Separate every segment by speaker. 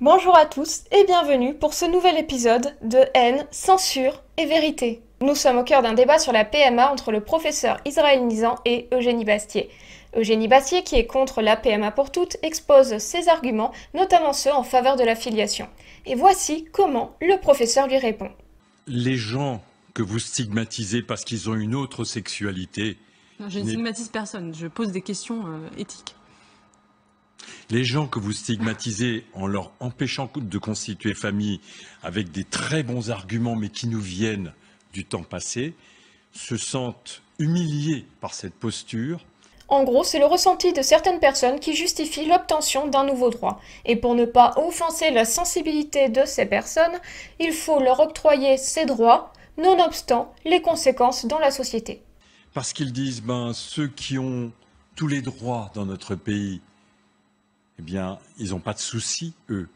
Speaker 1: Bonjour à tous et bienvenue pour ce nouvel épisode de Haine, censure et vérité. Nous sommes au cœur d'un débat sur la PMA entre le professeur Israël Nizan et Eugénie Bastier. Eugénie Bastier, qui est contre la PMA pour toutes, expose ses arguments, notamment ceux en faveur de la filiation. Et voici comment le professeur lui répond. Les gens que vous stigmatisez parce qu'ils ont une autre sexualité. Non, je ne stigmatise personne, je pose des questions euh, éthiques les gens que vous stigmatisez en leur empêchant de constituer famille avec des très bons arguments, mais qui nous viennent du temps passé, se sentent humiliés par cette posture. En gros, c'est le ressenti de certaines personnes qui justifie l'obtention d'un nouveau droit. Et pour ne pas offenser la sensibilité de ces personnes, il faut leur octroyer ces droits, nonobstant les conséquences dans la société. Parce qu'ils disent, ben, ceux qui ont tous les droits dans notre pays eh bien, ils n'ont pas de soucis, eux.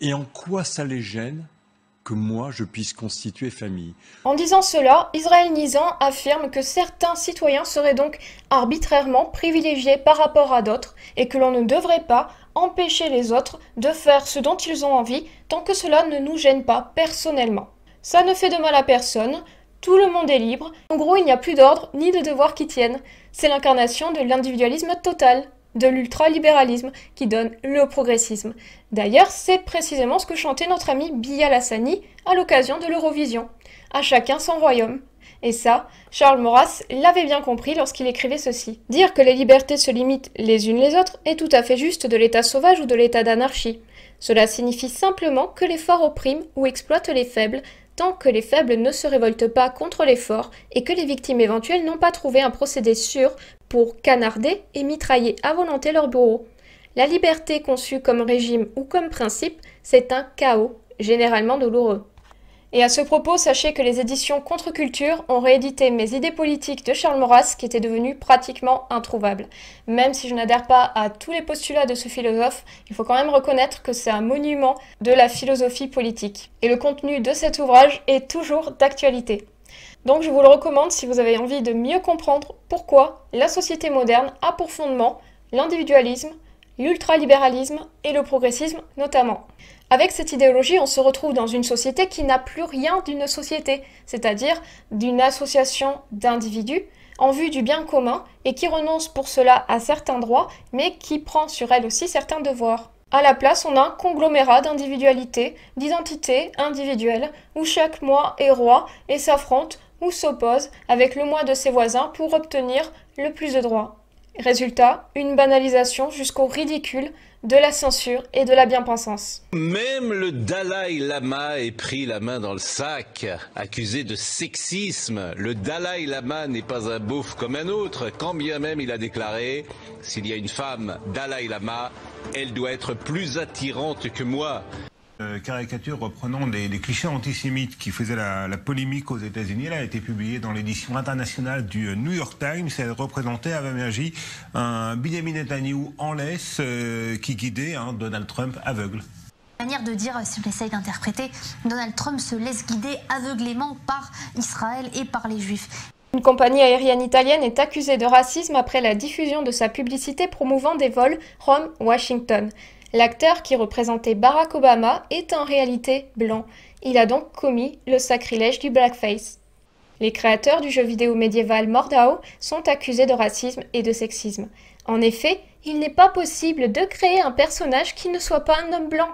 Speaker 1: Et en quoi ça les gêne que moi je puisse constituer famille. En disant cela, Israël Nizan affirme que certains citoyens seraient donc arbitrairement privilégiés par rapport à d'autres et que l'on ne devrait pas empêcher les autres de faire ce dont ils ont envie tant que cela ne nous gêne pas personnellement. Ça ne fait de mal à personne, tout le monde est libre, en gros il n'y a plus d'ordre ni de devoir qui tiennent. C'est l'incarnation de l'individualisme total de l'ultralibéralisme qui donne le progressisme. D'ailleurs, c'est précisément ce que chantait notre ami Bia Lassani à l'occasion de l'Eurovision. À chacun son royaume. Et ça, Charles Maurras l'avait bien compris lorsqu'il écrivait ceci. Dire que les libertés se limitent les unes les autres est tout à fait juste de l'état sauvage ou de l'état d'anarchie. Cela signifie simplement que les forts oppriment ou exploitent les faibles tant que les faibles ne se révoltent pas contre les forts et que les victimes éventuelles n'ont pas trouvé un procédé sûr pour canarder et mitrailler à volonté leurs bureaux La liberté conçue comme régime ou comme principe, c'est un chaos, généralement douloureux. Et à ce propos, sachez que les éditions Contre-Culture ont réédité mes idées politiques de Charles Maurras qui étaient devenu pratiquement introuvables. Même si je n'adhère pas à tous les postulats de ce philosophe, il faut quand même reconnaître que c'est un monument de la philosophie politique. Et le contenu de cet ouvrage est toujours d'actualité. Donc je vous le recommande si vous avez envie de mieux comprendre pourquoi la société moderne a pour fondement l'individualisme, l'ultralibéralisme et le progressisme notamment. Avec cette idéologie, on se retrouve dans une société qui n'a plus rien d'une société, c'est-à-dire d'une association d'individus en vue du bien commun et qui renonce pour cela à certains droits, mais qui prend sur elle aussi certains devoirs. À la place, on a un conglomérat d'individualités, d'identités individuelles, où chaque moi est roi et s'affronte ou s'oppose avec le moins de ses voisins pour obtenir le plus de droits. Résultat, une banalisation jusqu'au ridicule de la censure et de la bien-pensance. Même le Dalai Lama est pris la main dans le sac, accusé de sexisme. Le Dalai Lama n'est pas un bouffe comme un autre, quand bien même il a déclaré « S'il y a une femme Dalai Lama, elle doit être plus attirante que moi ». Euh, caricature reprenant des, clichés antisémites qui faisaient la, polémique aux États-Unis. Elle a été publiée dans l'édition internationale du euh, New York Times. Elle représentait à un Benjamin Netanyahu en laisse euh, qui guidait hein, Donald Trump aveugle manière de dire, si on essaye d'interpréter, Donald Trump se laisse guider aveuglément par Israël et par les Juifs. Une compagnie aérienne italienne est accusée de racisme après la diffusion de sa publicité promouvant des vols Rome-Washington. L'acteur qui représentait Barack Obama est en réalité blanc. Il a donc commis le sacrilège du blackface. Les créateurs du jeu vidéo médiéval Mordao sont accusés de racisme et de sexisme. En effet, il n'est pas possible de créer un personnage qui ne soit pas un homme blanc.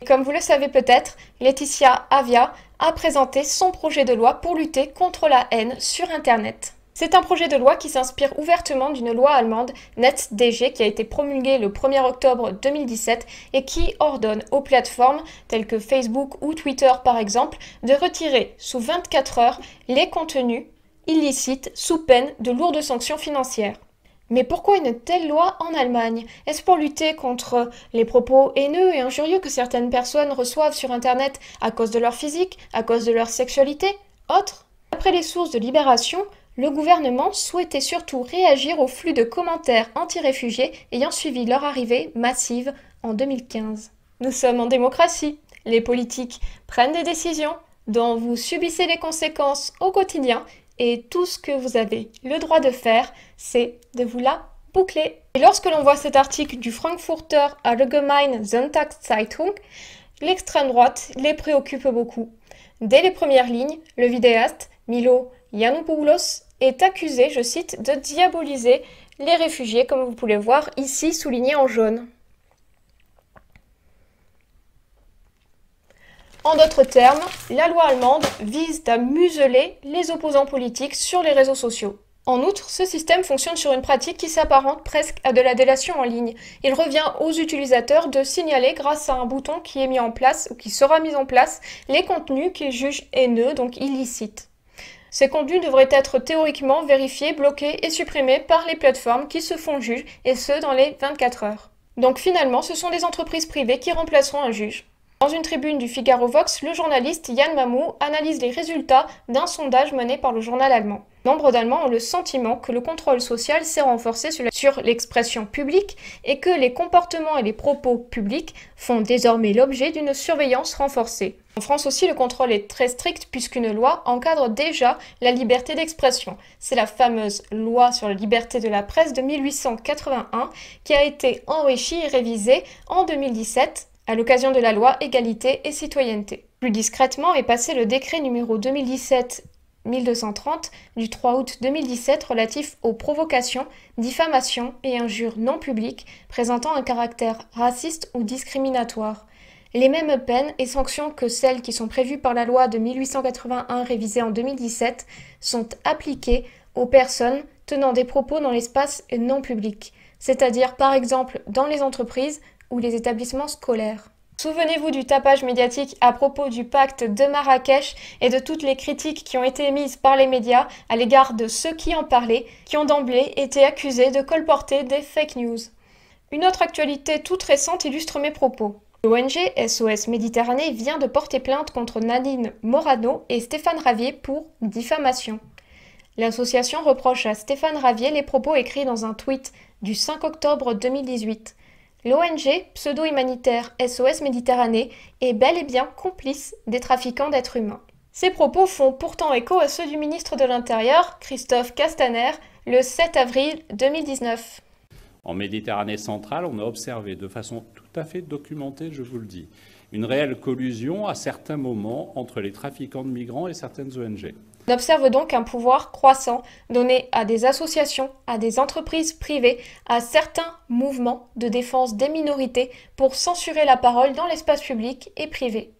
Speaker 1: Et comme vous le savez peut-être, Laetitia Avia a présenté son projet de loi pour lutter contre la haine sur Internet. C'est un projet de loi qui s'inspire ouvertement d'une loi allemande, NetDG, qui a été promulguée le 1er octobre 2017 et qui ordonne aux plateformes, telles que Facebook ou Twitter par exemple, de retirer sous 24 heures les contenus illicites sous peine de lourdes sanctions financières. Mais pourquoi une telle loi en Allemagne Est-ce pour lutter contre les propos haineux et injurieux que certaines personnes reçoivent sur Internet à cause de leur physique, à cause de leur sexualité autres Après les sources de Libération, le gouvernement souhaitait surtout réagir au flux de commentaires anti-réfugiés ayant suivi leur arrivée massive en 2015. Nous sommes en démocratie. Les politiques prennent des décisions dont vous subissez les conséquences au quotidien et tout ce que vous avez le droit de faire, c'est de vous la boucler. Et lorsque l'on voit cet article du Frankfurter Allgemeine Zeitung, l'extrême droite les préoccupe beaucoup. Dès les premières lignes, le vidéaste Milo Yannopoulos est accusé, je cite, de diaboliser les réfugiés, comme vous pouvez voir ici souligné en jaune. En d'autres termes, la loi allemande vise à museler les opposants politiques sur les réseaux sociaux. En outre, ce système fonctionne sur une pratique qui s'apparente presque à de la délation en ligne. Il revient aux utilisateurs de signaler grâce à un bouton qui est mis en place ou qui sera mis en place les contenus qu'ils jugent haineux, donc illicites. Ces contenus devraient être théoriquement vérifiés, bloqués et supprimés par les plateformes qui se font juge, et ce dans les 24 heures. Donc finalement, ce sont des entreprises privées qui remplaceront un juge. Dans une tribune du Figaro Vox, le journaliste Yann Mamou analyse les résultats d'un sondage mené par le journal allemand. Nombre d'Allemands ont le sentiment que le contrôle social s'est renforcé sur l'expression publique et que les comportements et les propos publics font désormais l'objet d'une surveillance renforcée. En France aussi, le contrôle est très strict puisqu'une loi encadre déjà la liberté d'expression. C'est la fameuse loi sur la liberté de la presse de 1881 qui a été enrichie et révisée en 2017 à l'occasion de la loi Égalité et Citoyenneté. Plus discrètement est passé le décret numéro 2017-1230 du 3 août 2017 relatif aux provocations, diffamations et injures non publiques présentant un caractère raciste ou discriminatoire. Les mêmes peines et sanctions que celles qui sont prévues par la loi de 1881 révisée en 2017 sont appliquées aux personnes tenant des propos dans l'espace non public, c'est-à-dire par exemple dans les entreprises, ou les établissements scolaires. Souvenez-vous du tapage médiatique à propos du pacte de Marrakech et de toutes les critiques qui ont été émises par les médias à l'égard de ceux qui en parlaient, qui ont d'emblée été accusés de colporter des fake news. Une autre actualité toute récente illustre mes propos. L'ONG SOS Méditerranée vient de porter plainte contre Nadine Morano et Stéphane Ravier pour diffamation. L'association reproche à Stéphane Ravier les propos écrits dans un tweet du 5 octobre 2018. L'ONG pseudo-humanitaire SOS Méditerranée est bel et bien complice des trafiquants d'êtres humains. Ces propos font pourtant écho à ceux du ministre de l'Intérieur, Christophe Castaner, le 7 avril 2019. En Méditerranée centrale, on a observé de façon tout à fait documentée, je vous le dis, une réelle collusion à certains moments entre les trafiquants de migrants et certaines ONG. On observe donc un pouvoir croissant donné à des associations, à des entreprises privées, à certains mouvements de défense des minorités pour censurer la parole dans l'espace public et privé.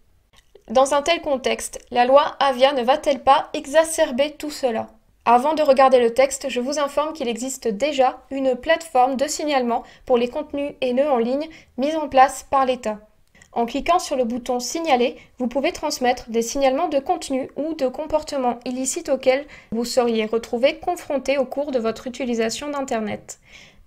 Speaker 1: Dans un tel contexte, la loi Avia ne va-t-elle pas exacerber tout cela Avant de regarder le texte, je vous informe qu'il existe déjà une plateforme de signalement pour les contenus haineux en ligne mise en place par l'État. En cliquant sur le bouton Signaler, vous pouvez transmettre des signalements de contenu ou de comportements illicites auxquels vous seriez retrouvé confronté au cours de votre utilisation d'Internet.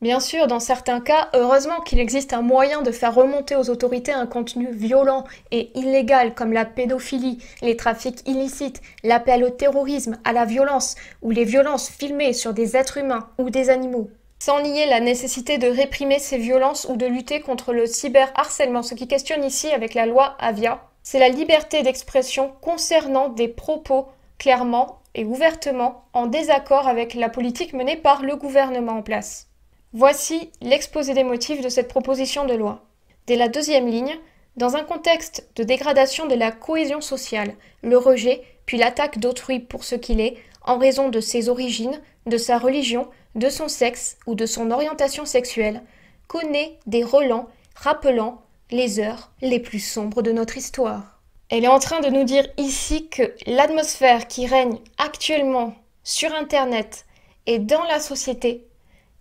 Speaker 1: Bien sûr, dans certains cas, heureusement qu'il existe un moyen de faire remonter aux autorités un contenu violent et illégal comme la pédophilie, les trafics illicites, l'appel au terrorisme, à la violence ou les violences filmées sur des êtres humains ou des animaux sans nier la nécessité de réprimer ces violences ou de lutter contre le cyberharcèlement. Ce qui questionne ici avec la loi Avia, c'est la liberté d'expression concernant des propos clairement et ouvertement en désaccord avec la politique menée par le gouvernement en place. Voici l'exposé des motifs de cette proposition de loi. Dès la deuxième ligne, dans un contexte de dégradation de la cohésion sociale, le rejet puis l'attaque d'autrui pour ce qu'il est, en raison de ses origines, de sa religion, de son sexe ou de son orientation sexuelle connaît des relents rappelant les heures les plus sombres de notre histoire. Elle est en train de nous dire ici que l'atmosphère qui règne actuellement sur Internet et dans la société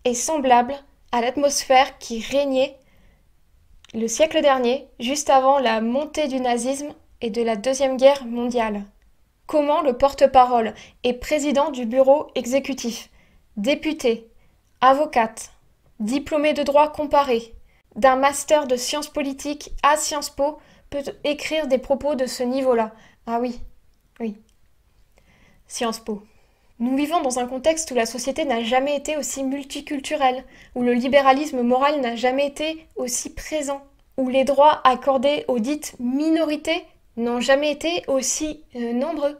Speaker 1: est semblable à l'atmosphère qui régnait le siècle dernier, juste avant la montée du nazisme et de la Deuxième Guerre mondiale. Comment le porte-parole et président du bureau exécutif députée, avocate, diplômée de droit comparé, d'un master de sciences politiques à Sciences Po peut écrire des propos de ce niveau-là. Ah oui, oui. Sciences Po. Nous vivons dans un contexte où la société n'a jamais été aussi multiculturelle, où le libéralisme moral n'a jamais été aussi présent, où les droits accordés aux dites minorités n'ont jamais été aussi euh, nombreux.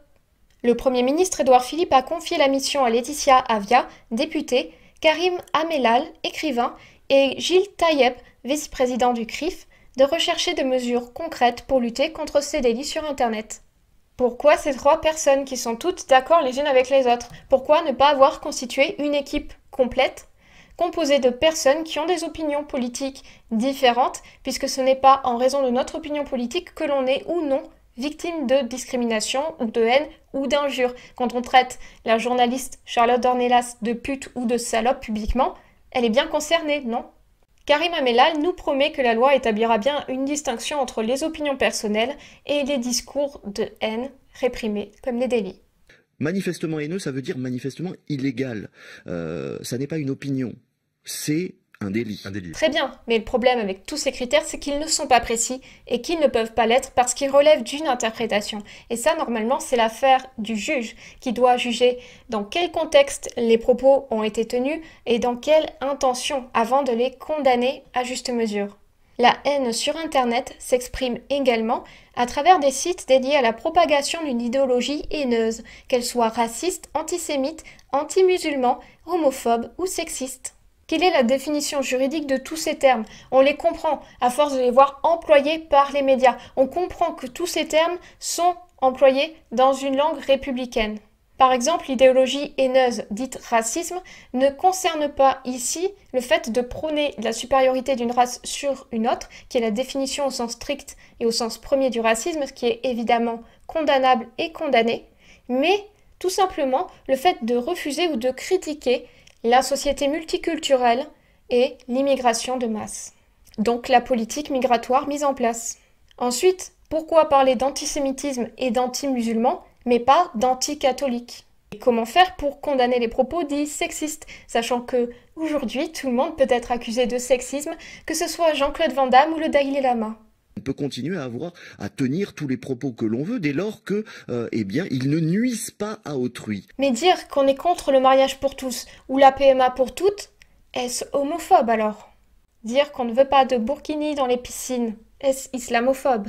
Speaker 1: Le Premier ministre Édouard Philippe a confié la mission à Laetitia Avia, députée, Karim Amelal, écrivain, et Gilles Taieb, vice-président du CRIF, de rechercher des mesures concrètes pour lutter contre ces délits sur Internet. Pourquoi ces trois personnes qui sont toutes d'accord les unes avec les autres Pourquoi ne pas avoir constitué une équipe complète composée de personnes qui ont des opinions politiques différentes, puisque ce n'est pas en raison de notre opinion politique que l'on est ou non victime de discrimination ou de haine ou d'injure. Quand on traite la journaliste Charlotte Dornelas de pute ou de salope publiquement, elle est bien concernée, non Karim Amelal nous promet que la loi établira bien une distinction entre les opinions personnelles et les discours de haine réprimés comme les délits. Manifestement haineux, ça veut dire manifestement illégal. Euh, ça n'est pas une opinion, c'est Très bien, mais le problème avec tous ces critères, c'est qu'ils ne sont pas précis et qu'ils ne peuvent pas l'être parce qu'ils relèvent d'une interprétation. Et ça, normalement, c'est l'affaire du juge qui doit juger dans quel contexte les propos ont été tenus et dans quelle intention avant de les condamner à juste mesure. La haine sur Internet s'exprime également à travers des sites dédiés à la propagation d'une idéologie haineuse, qu'elle soit raciste, antisémite, anti-musulman, homophobe ou sexiste. Quelle est la définition juridique de tous ces termes On les comprend à force de les voir employés par les médias. On comprend que tous ces termes sont employés dans une langue républicaine. Par exemple, l'idéologie haineuse dite racisme ne concerne pas ici le fait de prôner la supériorité d'une race sur une autre, qui est la définition au sens strict et au sens premier du racisme, ce qui est évidemment condamnable et condamné, mais tout simplement le fait de refuser ou de critiquer la société multiculturelle et l'immigration de masse. Donc la politique migratoire mise en place. Ensuite, pourquoi parler d'antisémitisme et d'anti-musulmans, mais pas d'anti-catholiques Et comment faire pour condamner les propos dits sexistes, sachant que, aujourd'hui, tout le monde peut être accusé de sexisme, que ce soit Jean-Claude Van Damme ou le Dalai Lama on peut continuer à avoir, à tenir tous les propos que l'on veut dès lors que, euh, eh bien, ils ne nuisent pas à autrui. Mais dire qu'on est contre le mariage pour tous ou la PMA pour toutes, est-ce homophobe alors Dire qu'on ne veut pas de burkini dans les piscines, est-ce islamophobe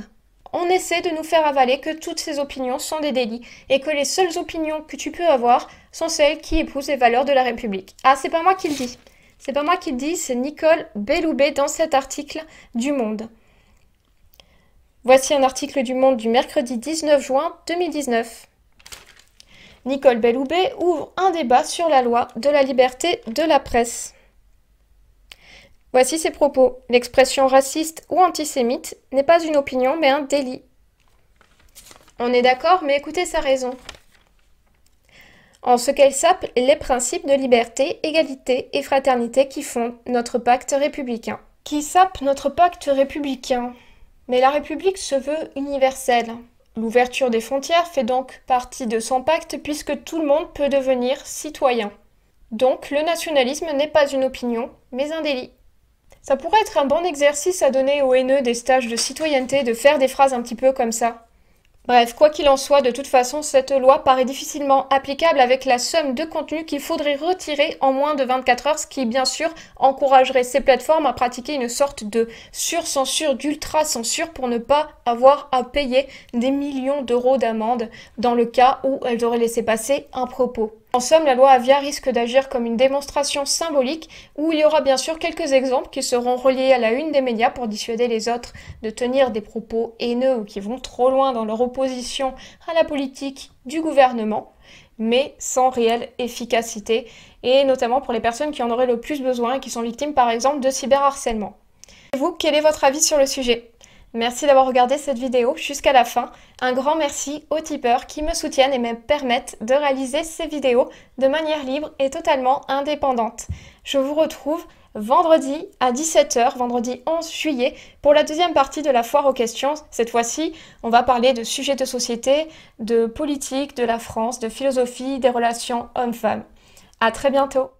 Speaker 1: On essaie de nous faire avaler que toutes ces opinions sont des délits et que les seules opinions que tu peux avoir sont celles qui épousent les valeurs de la République. Ah, c'est pas moi qui le dis. C'est pas moi qui le dis, c'est Nicole Belloubet dans cet article du Monde. Voici un article du Monde du mercredi 19 juin 2019. Nicole Belloubet ouvre un débat sur la loi de la liberté de la presse. Voici ses propos. L'expression raciste ou antisémite n'est pas une opinion mais un délit. On est d'accord, mais écoutez sa raison. En ce qu'elle sape les principes de liberté, égalité et fraternité qui font notre pacte républicain. Qui sape notre pacte républicain mais la République se veut universelle. L'ouverture des frontières fait donc partie de son pacte puisque tout le monde peut devenir citoyen. Donc le nationalisme n'est pas une opinion, mais un délit. Ça pourrait être un bon exercice à donner aux haineux des stages de citoyenneté de faire des phrases un petit peu comme ça. Bref, quoi qu'il en soit, de toute façon, cette loi paraît difficilement applicable avec la somme de contenu qu'il faudrait retirer en moins de 24 heures, ce qui bien sûr encouragerait ces plateformes à pratiquer une sorte de surcensure, d'ultra-censure pour ne pas avoir à payer des millions d'euros d'amende dans le cas où elles auraient laissé passer un propos. En somme, la loi Avia risque d'agir comme une démonstration symbolique où il y aura bien sûr quelques exemples qui seront reliés à la une des médias pour dissuader les autres de tenir des propos haineux ou qui vont trop loin dans leur opposition à la politique du gouvernement, mais sans réelle efficacité, et notamment pour les personnes qui en auraient le plus besoin et qui sont victimes par exemple de cyberharcèlement. Et vous, quel est votre avis sur le sujet Merci d'avoir regardé cette vidéo jusqu'à la fin. Un grand merci aux tipeurs qui me soutiennent et me permettent de réaliser ces vidéos de manière libre et totalement indépendante. Je vous retrouve vendredi à 17h, vendredi 11 juillet, pour la deuxième partie de la foire aux questions. Cette fois-ci, on va parler de sujets de société, de politique, de la France, de philosophie, des relations hommes-femmes. À très bientôt